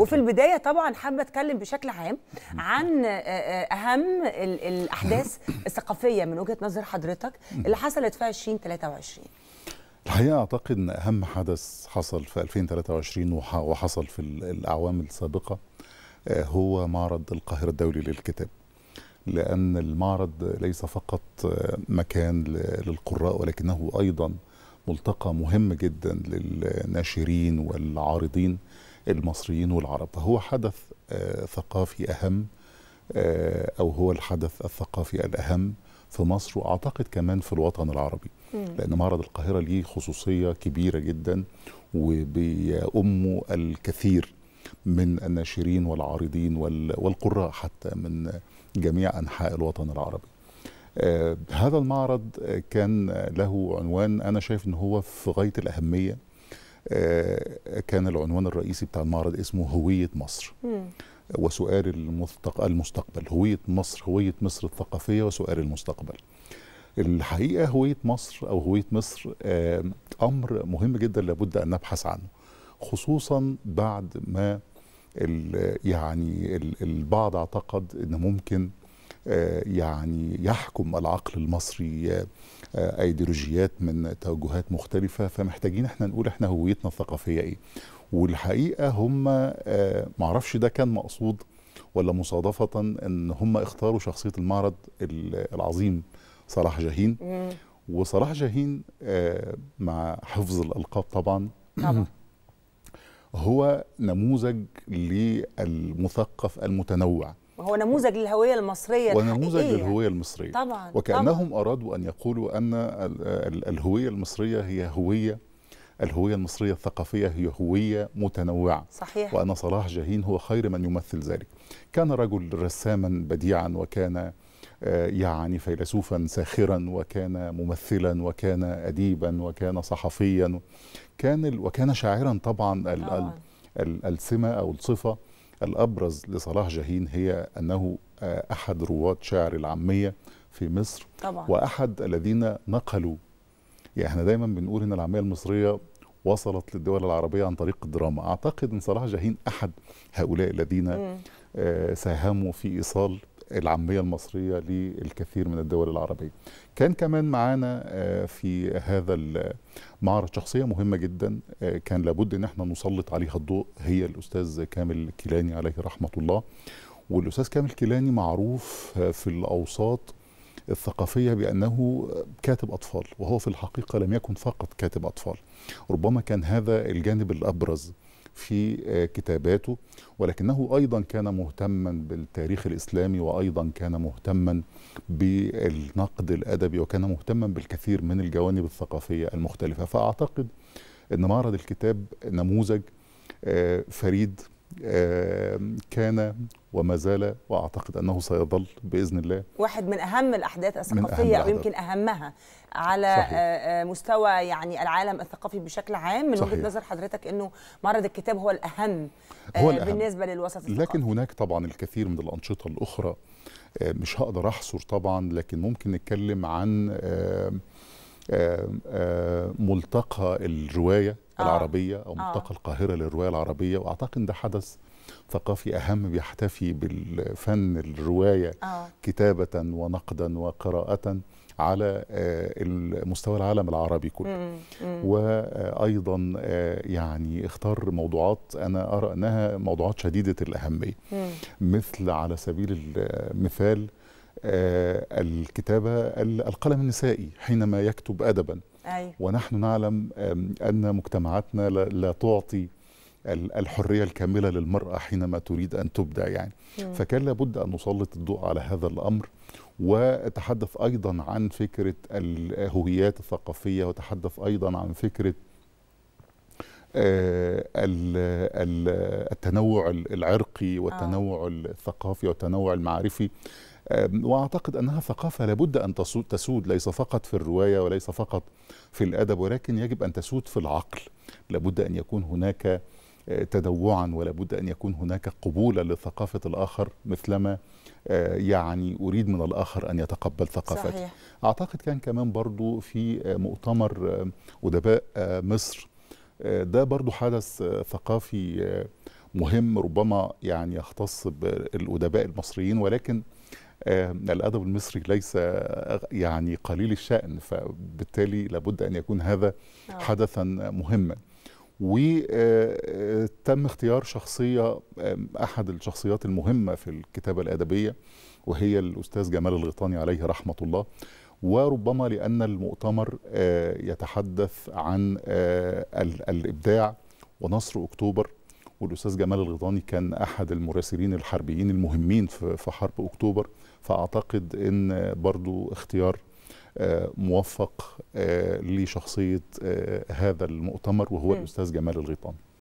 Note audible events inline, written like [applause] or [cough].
وفي البدايه طبعا حابه اتكلم بشكل عام عن آه، آه، اهم الاحداث [coughs] الثقافيه من وجهه نظر حضرتك اللي حصلت في 2023 الحقيقة أعتقد أن أهم حدث حصل في 2023 وحصل في الأعوام السابقة آه، هو معرض القاهرة الدولي للكتاب لأن المعرض ليس فقط مكان للقراء ولكنه أيضا ملتقى مهم جدا للناشرين والعارضين المصريين والعرب فهو حدث آه، ثقافي أهم آه، أو هو الحدث الثقافي الأهم في مصر وأعتقد كمان في الوطن العربي مم. لأن معرض القاهرة ليه خصوصية كبيرة جدا وبيأم الكثير من الناشرين والعارضين والقراء حتى من جميع أنحاء الوطن العربي آه، هذا المعرض كان له عنوان أنا شايف أنه هو في غاية الأهمية آه، كان العنوان الرئيسي بتاع المعرض اسمه هوية مصر وسؤال المستقبل هوية مصر هوية مصر الثقافية وسؤال المستقبل الحقيقة هوية مصر أو هوية مصر أمر مهم جدا لابد أن نبحث عنه خصوصا بعد ما يعني البعض اعتقد أن ممكن آه، يعني يحكم العقل المصري آه، ايديولوجيات من توجهات مختلفه فمحتاجين احنا نقول احنا هويتنا الثقافيه ايه والحقيقه هم آه، معرفش ده كان مقصود ولا مصادفه ان هم اختاروا شخصيه المعرض العظيم صلاح جاهين وصلاح جاهين مع حفظ الالقاب طبعا هو نموذج للمثقف المتنوع هو نموذج للهويه المصريه ونموذج الحقيقية. للهويه المصريه طبعا وكانهم طبعا. ارادوا ان يقولوا ان الهويه المصريه هي هويه الهويه المصريه الثقافيه هي هويه متنوعه صحيح وان صلاح جاهين هو خير من يمثل ذلك كان رجل رساما بديعا وكان آه، يعني فيلسوفا ساخرا وكان ممثلا وكان اديبا وكان صحفيا كان وكان شاعرا طبعا, طبعاً. السمه او الصفه الأبرز لصلاح جاهين هي أنه آه، أحد رواد شعر العامية في مصر طبعا. وأحد الذين نقلوا يعني احنا دايما بنقول ان العاميه المصريه وصلت للدول العربيه عن طريق الدراما اعتقد ان صلاح جاهين احد هؤلاء الذين آه، ساهموا في ايصال العاميه المصريه للكثير من الدول العربيه. كان كمان معانا آه، في هذا المعرض شخصيه مهمه جدا آه، كان لابد ان احنا نسلط عليها الضوء هي الاستاذ كامل كيلاني عليه رحمه الله. والاستاذ كامل كيلاني معروف آه، في الاوساط الثقافية بأنه كاتب أطفال وهو في الحقيقة لم يكن فقط كاتب أطفال ربما كان هذا الجانب الأبرز في آه، كتاباته ولكنه ايضا كان مهتما بالتاريخ الاسلامي وايضا كان مهتما بالنقد الادبي وكان مهتما بالكثير من الجوانب الثقافيه المختلفه فاعتقد ان معرض الكتاب نموذج آه، فريد كان وما زال واعتقد انه سيظل باذن الله واحد من اهم الاحداث الثقافيه او يمكن اهمها على آه، صحيح. آه، مستوى يعني العالم الثقافي بشكل عام من صحيح. وجهه نظر حضرتك انه معرض الكتاب هو الاهم هو آه، الأهم. بالنسبه للوسط الثقافي لكن هناك طبعا الكثير من الانشطه الاخرى مش هقدر احصر طبعا لكن ممكن نتكلم عن ملتقى الروايه آه. العربيه او ملتقى آه. القاهره للروايه العربيه واعتقد ان ده حدث ثقافي اهم بيحتفي بالفن الروايه آه. كتابه ونقدا وقراءه على آه، مستوى العالم العربي كله مم. وايضا آه، يعني اختار موضوعات انا ارى انها موضوعات شديده الاهميه مم. مثل على سبيل المثال آه، الكتابه القلم النسائي حينما يكتب ادبا أيوة. ونحن نعلم أن مجتمعاتنا لا تعطي الحرية الكاملة للمرأة حينما تريد أن تبدع يعني فكان لابد أن نسلط الضوء على هذا الأمر وتحدث أيضا عن فكرة الهويات الثقافية وتحدث أيضا عن فكرة آه، التنوع العرقي والتنوع آه. الثقافي والتنوع المعرفي واعتقد انها ثقافه لابد ان تسود ليس فقط في الروايه وليس فقط في الادب ولكن يجب ان تسود في العقل لابد ان يكون هناك تدوعا ولابد ان يكون هناك قبولا لثقافه الاخر مثلما يعني اريد من الاخر ان يتقبل ثقافتي صحيح. اعتقد كان كمان برضو في مؤتمر ادباء مصر ده برضو حدث ثقافي مهم ربما يعني يختص بالادباء المصريين ولكن الادب المصري ليس يعني قليل الشان فبالتالي لابد ان يكون هذا نعم. حدثا مهما وتم آه، اختيار شخصيه احد الشخصيات المهمه في الكتابه الادبيه وهي الاستاذ جمال الغيطاني عليه رحمه الله وربما لان المؤتمر آه، يتحدث عن آه، الابداع ونصر اكتوبر والاستاذ جمال الغيطاني كان احد المراسلين الحربيين المهمين في حرب اكتوبر فاعتقد ان برضو اختيار آه، موفق آه، لشخصيه آه، هذا المؤتمر وهو الاستاذ جمال الغيطاني